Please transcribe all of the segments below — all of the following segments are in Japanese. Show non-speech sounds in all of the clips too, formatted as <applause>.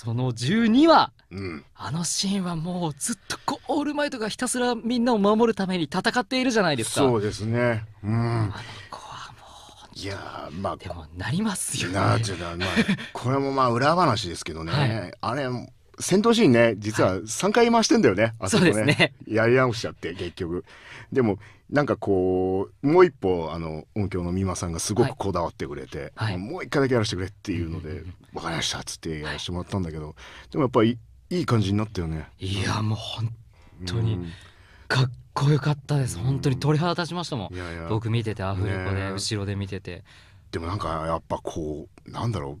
その12話、うん、あのシーンはもうずっとこうオールマイトがひたすらみんなを守るために戦っているじゃないですかそうですねうんあの子はもういやまあでもなりますよねなまあ、これもまあ裏話ですけどね、はい、あれ戦闘シーンね、実は3回回してんだよね。あそこねそうですね。やり直しちゃって、結局。でも、なんかこう、もう一歩、あの、音響の美馬さんがすごくこだわってくれて、はい、もう一回だけやらせてくれっていうので、わ、はい、分かりましたっつってやらせてもらったんだけど、でもやっぱりいい感じになったよね。いや、もう本当に、かっこよかったです。本当に鳥肌立ちましたもん。いやいや僕見てて、アフレコで、後ろで見てて。でもなんかやっぱこう、なんだろう、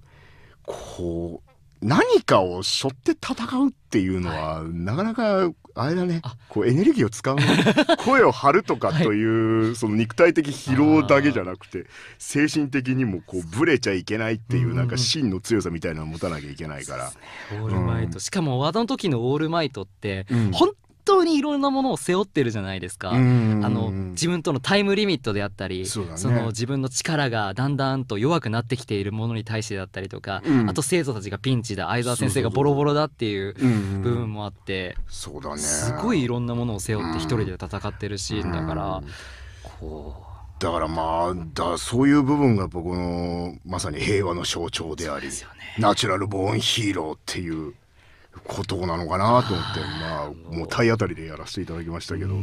こう、何かを背負って戦うっていうのは、はい、なかなかあれだねこうエネルギーを使う <laughs> 声を張るとかという、はい、その肉体的疲労だけじゃなくて精神的にもこうぶれちゃいけないっていうなんか真の強さみたいなのを持たなきゃいけないから。ねオールマイト、しかも技の時のオールマイトって、うん、本当にいろんなものを背負ってるじゃないですかあの自分とのタイムリミットであったりそ、ね,、の自分の力がだんだんと弱くなってきているものに対してだったりとか、うん、あと生徒たちがピンチだ相沢先生がボロボロだっていう部分もあってそうだ、ね、すごいいろんなものを背負って一人で戦ってるシーンだから、こう。だからまあだそういう部分が僕のまさに平和の象徴であり、ね、ナチュラルボーンヒーローっていう。ことなのかなと思って、まあ、もう体当たりでやらせていただきましたけど。